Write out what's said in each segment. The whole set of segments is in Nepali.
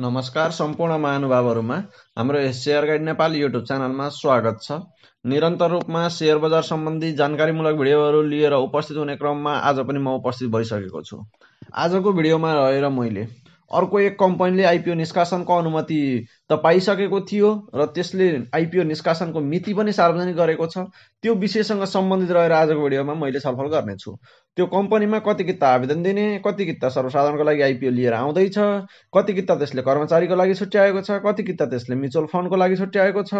नमस्कार सम्पूर्ण महानुभावहरूमा हाम्रो यस सेयर गाइड नेपाल युट्युब च्यानलमा स्वागत छ निरन्तर रूपमा सेयर बजार सम्बन्धी जानकारीमूलक भिडियोहरू लिएर उपस्थित हुने क्रममा आज पनि म उपस्थित भइसकेको छु आजको भिडियोमा रहेर मैले अर्को एक कम्पनीले आइपिओ निष्कासनको अनुमति त पाइसकेको थियो र त्यसले आइपिओ निष्कासनको मिति पनि सार्वजनिक गरेको छ त्यो विषयसँग सम्बन्धित रहेर आजको भिडियोमा मैले छलफल गर्नेछु त्यो कम्पनीमा कति किता आवेदन दिने कति किता सर्वसाधारणको लागि आइपिओ लिएर आउँदैछ कति किता त्यसले कर्मचारीको लागि छुट्याएको छ कति किता त्यसले म्युचुअल फन्डको लागि छुट्याएको छ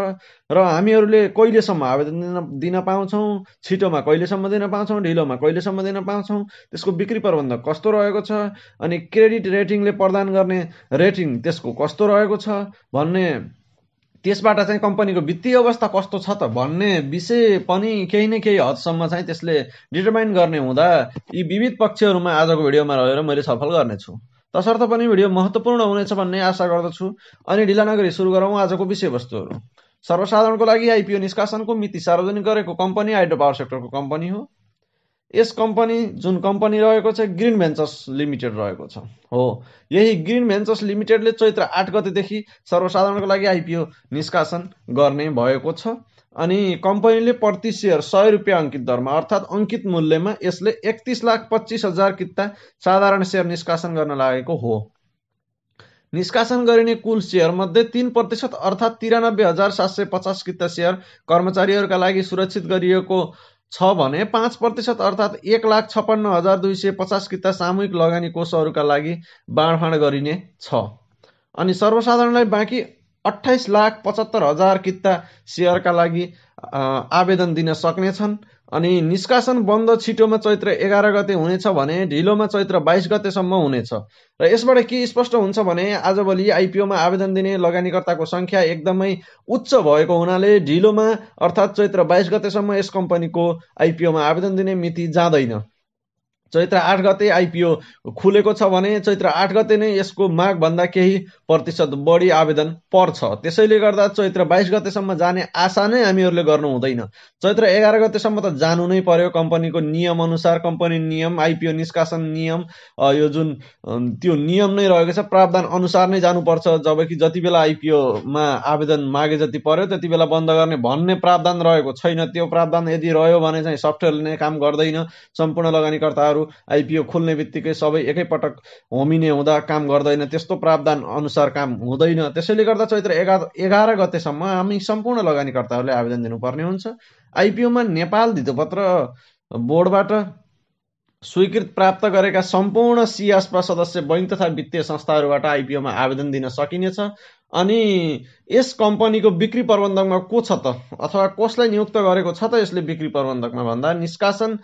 र हामीहरूले कहिलेसम्म आवेदन दिन दिन पाउँछौँ छिटोमा कहिलेसम्म दिन पाउँछौँ ढिलोमा कहिलेसम्म दिन पाउँछौँ त्यसको बिक्री प्रबन्ध कस्तो रहेको छ अनि क्रेडिट रेटिङले पर्दा प्रदान गर्ने रेटिङ त्यसको कस्तो रहेको छ भन्ने त्यसबाट चाहिँ कम्पनीको वित्तीय अवस्था कस्तो छ त भन्ने विषय पनि केही न केही हदसम्म चाहिँ त्यसले डिटर्माइन गर्ने हुँदा यी विविध पक्षहरूमा आजको भिडियोमा रहेर मैले छलफल गर्नेछु तसर्थ पनि भिडियो महत्त्वपूर्ण हुनेछ भन्ने आशा गर्दछु अनि ढिला नगरी सुरु गरौँ आजको विषयवस्तुहरू सर्वसाधारणको लागि आइपिओ निष्कासनको मिति सार्वजनिक गरेको कम्पनी हाइड्रो पावर सेक्टरको कम्पनी हो यस कम्पनी जुन कम्पनी रहेको छ ग्रिन भेन्चर्स लिमिटेड रहेको छ हो यही ग्रिन भेन्चर्स लिमिटेडले चैत्र आठ गतेदेखि सर्वसाधारणको लागि आइपिओ निष्कासन गर्ने भएको छ अनि कम्पनीले प्रति सेयर सय रुपियाँ अङ्कित दरमा अर्थात् अङ्कित मूल्यमा यसले एकतिस लाख पच्चिस हजार कित्ता साधारण सेयर निष्कासन गर्न लागेको हो निष्कासन गरिने कुल सेयरमध्ये तिन प्रतिशत अर्थात् तिरानब्बे हजार सात सय पचास किता सेयर कर्मचारीहरूका लागि सुरक्षित गरिएको छ भने पाँच प्रतिशत अर्थात् एक लाख छप्पन्न हजार दुई सय पचास किता सामूहिक लगानी कोषहरूका लागि बाँडफाँड गरिने छ अनि सर्वसाधारणलाई बाँकी अठाइस लाख पचहत्तर हजार किता सेयरका लागि आवेदन दिन सक्नेछन् अनि निष्कासन बन्द छिटोमा चैत्र एघार गते हुनेछ भने ढिलोमा चैत्र बाइस गतेसम्म हुनेछ र यसबाट के स्पष्ट हुन्छ भने आजभोलि आइपिओमा आवेदन दिने लगानीकर्ताको सङ्ख्या एकदमै उच्च भएको हुनाले ढिलोमा अर्थात् चैत्र बाइस गतेसम्म यस कम्पनीको आइपिओमा आवेदन दिने मिति जाँदैन चैत्र आठ गते आइपिओ खुलेको छ भने चैत्र आठ गते नै यसको मागभन्दा केही प्रतिशत बढी आवेदन पर्छ त्यसैले गर्दा चैत्र बाइस गतेसम्म जाने आशा नै हामीहरूले गर्नु हुँदैन चैत्र एघार गतेसम्म त जानु नै पर्यो कम्पनीको नियम अनुसार कम्पनी नियम आइपिओ निष्कासन नियम यो जुन त्यो नियम नै रहेको छ प्रावधान अनुसार नै जानुपर्छ जबकि जति बेला आइपिओमा आवेदन मागे जति पर्यो त्यति बेला बन्द गर्ने भन्ने प्रावधान रहेको छैन त्यो प्रावधान यदि रह्यो भने चाहिँ सफ्टवेयरले नै काम गर्दैन सम्पूर्ण लगानीकर्ताहरू संस्थाहरू आइपिओ खोल्ने बित्तिकै सबै एकैपटक होमिने हुँदा काम गर्दैन त्यस्तो प्रावधान अनुसार काम हुँदैन त्यसैले गर्दा चैत्र एघार एघार गतेसम्म हामी सम्पूर्ण लगानीकर्ताहरूले आवेदन दिनुपर्ने हुन्छ आइपिओमा नेपाल धितोपत्र बोर्डबाट स्वीकृत प्राप्त गरेका सम्पूर्ण सिआसपा सदस्य बैङ्क तथा वित्तीय संस्थाहरूबाट आइपिओमा आवेदन दिन सकिनेछ अनि यस कम्पनीको बिक्री प्रबन्धकमा को छ त अथवा कसलाई नियुक्त गरेको छ त यसले बिक्री प्रबन्धकमा भन्दा निष्कासन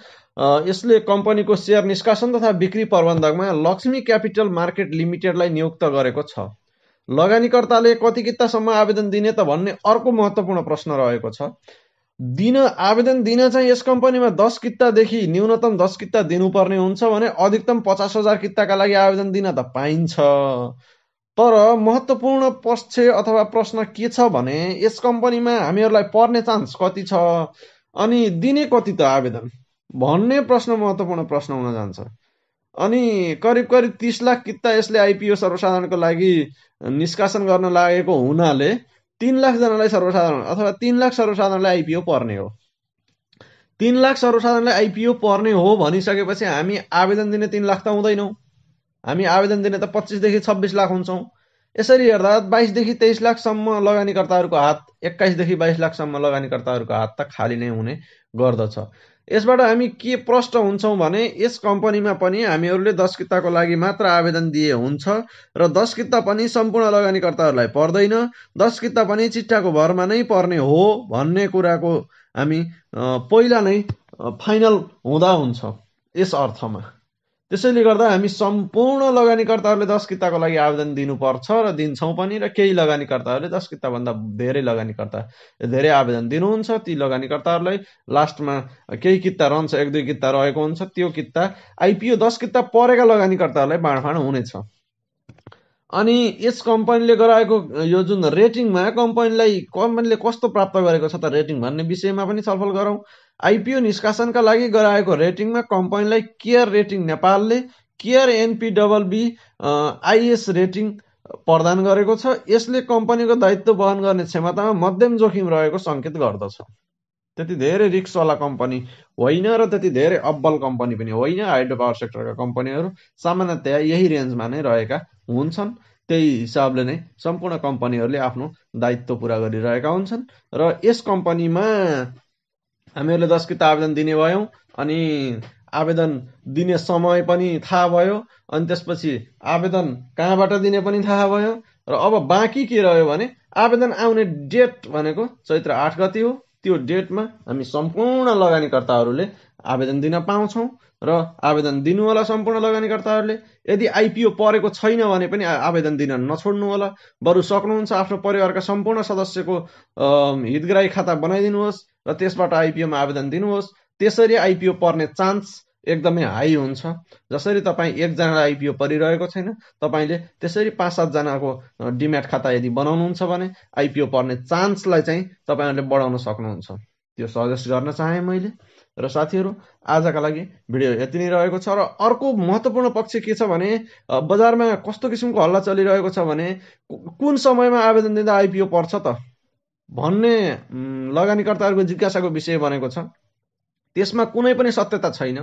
यसले कम्पनीको सेयर निष्कासन तथा बिक्री प्रबन्धकमा लक्ष्मी क्यापिटल मार्केट लिमिटेडलाई नियुक्त गरेको छ लगानीकर्ताले कति कितासम्म आवेदन दिने त भन्ने अर्को महत्त्वपूर्ण प्रश्न रहेको छ दिन आवेदन दिन चाहिँ यस कम्पनीमा दस कितादेखि न्यूनतम दस कित्ता दिनुपर्ने हुन्छ भने अधिकतम पचास हजार कित्ताका लागि आवेदन दिन त पाइन्छ तर महत्त्वपूर्ण पक्ष अथवा प्रश्न के छ भने यस कम्पनीमा हामीहरूलाई पर्ने चान्स कति छ अनि दिने कति त आवेदन भन्ने प्रश्न महत्त्वपूर्ण प्रश्न हुन जान्छ अनि करिब करिब तिस लाख किता यसले आइपिओ सर्वसाधारणको लागि निष्कासन गर्न लागेको हुनाले तिन लाखजनालाई सर्वसाधारण अथवा तिन लाख सर्वसाधारणलाई आइपिओ पर्ने हो तिन लाख सर्वसाधारणलाई आइपिओ पर्ने हो भनिसकेपछि हामी आवेदन दिने तिन लाख त हुँदैनौँ हामी आवेदन दिने त पच्चिसदेखि छब्बिस लाख हुन्छौँ यसरी हेर्दा बाइसदेखि तेइस लाखसम्म लगानीकर्ताहरूको हात एक्काइसदेखि बाइस लाखसम्म लगानीकर्ताहरूको हात त खाली नै हुने गर्दछ यसबाट हामी के प्रष्ट हुन्छौँ भने यस कम्पनीमा पनि हामीहरूले दस किताको लागि मात्र आवेदन दिए हुन्छ र दस किता पनि सम्पूर्ण लगानीकर्ताहरूलाई पर्दैन दस किता पनि चिट्ठाको भरमा नै पर्ने हो भन्ने कुराको हामी पहिला नै फाइनल हुँदा हुन्छ यस अर्थमा त्यसैले गर्दा हामी सम्पूर्ण लगानीकर्ताहरूले दस किताको लागि आवेदन दिनुपर्छ र दिन्छौँ पनि र केही लगानीकर्ताहरूले दस किताबभन्दा धेरै लगानीकर्ता धेरै आवेदन दिनुहुन्छ ती लगानीकर्ताहरूलाई लास्टमा केही किता रहन्छ एक दुई किता रहेको हुन्छ त्यो किता आइपिओ दस किता परेका लगानीकर्ताहरूलाई बाँडफाँड हुनेछ अनि यस कम्पनीले गराएको यो जुन रेटिङमा कम्पनीलाई कम्पनीले कस्तो प्राप्त गरेको छ त रेटिङ भन्ने विषयमा पनि छलफल गरौँ आइपिओ निष्कासनका लागि गराएको रेटिङमा कम्पनीलाई केयर रेटिङ नेपालले केयर एनपिडब्लबी आइएस रेटिङ प्रदान गरेको छ यसले कम्पनीको दायित्व वहन गर्ने क्षमतामा मध्यम जोखिम रहेको सङ्केत गर्दछ त्यति धेरै रिक्सवाला कम्पनी होइन र त्यति धेरै अब्बल कम्पनी पनि होइन हाइड्रो पावर सेक्टरका कम्पनीहरू सामान्यतया यही रेन्जमा नै रहेका हुन्छन् त्यही हिसाबले नै सम्पूर्ण कम्पनीहरूले आफ्नो दायित्व पुरा गरिरहेका हुन्छन् र यस कम्पनीमा हामीहरूले दस किता आवेदन दिने भयौँ अनि आवेदन दिने समय पनि थाहा भयो अनि त्यसपछि आवेदन कहाँबाट दिने पनि थाहा भयो र अब बाँकी के रह्यो भने आवेदन आउने डेट भनेको चैत्र आठ गति हो त्यो डेटमा हामी सम्पूर्ण लगानीकर्ताहरूले आवेदन दिन पाउँछौँ र आवेदन दिनु होला सम्पूर्ण लगानीकर्ताहरूले यदि आइपिओ परेको छैन भने पनि आवेदन दिन नछोड्नु होला बरु सक्नुहुन्छ आफ्नो परिवारका सम्पूर्ण सदस्यको हितग्राही खाता बनाइदिनुहोस् र त्यसबाट आइपिओमा आवेदन दिनुहोस् त्यसरी आइपिओ पर्ने चान्स एकदमै हाई हुन्छ जसरी तपाईँ एकजना आइपिओ परिरहेको छैन तपाईँले त्यसरी पाँच सातजनाको डिम्याट खाता यदि बनाउनुहुन्छ भने आइपिओ पर्ने चान्सलाई चाहिँ तपाईँहरूले बढाउन सक्नुहुन्छ त्यो सजेस्ट गर्न चाहेँ मैले र साथीहरू आजका लागि भिडियो यति नै रहेको छ र अर्को महत्त्वपूर्ण पक्ष के छ भने बजारमा कस्तो किसिमको हल्ला चलिरहेको छ भने कुन समयमा आवेदन दिँदा आइपिओ पर्छ त भन्ने लगानीकर्ताहरूको जिज्ञासाको विषय बनेको छ त्यसमा कुनै पनि सत्यता छैन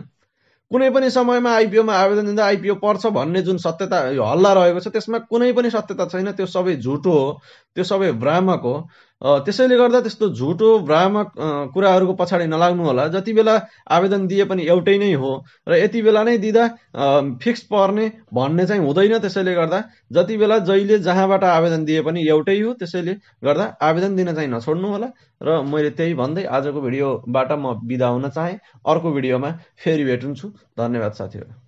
कुनै पनि समयमा आइपिओमा आवेदन दिँदा आइपिओ पर्छ भन्ने जुन सत्यता हल्ला रहेको छ त्यसमा कुनै पनि सत्यता छैन त्यो सबै झुटो हो त्यो सबै भ्रामक हो त्यसैले गर्दा त्यस्तो झुटो भ्रामक कुराहरूको पछाडि नलाग्नु होला जति बेला आवेदन दिए पनि एउटै नै हो र यति बेला नै दिँदा फिक्स पर्ने भन्ने चाहिँ हुँदैन त्यसैले गर्दा जति बेला जहिले जहाँबाट आवेदन दिए पनि एउटै हो त्यसैले गर्दा आवेदन दिन चाहिँ नछोड्नु होला र मैले त्यही भन्दै आजको भिडियोबाट म बिदा हुन चाहेँ अर्को भिडियोमा फेरि भेटुन्छु धन्यवाद साथीहरू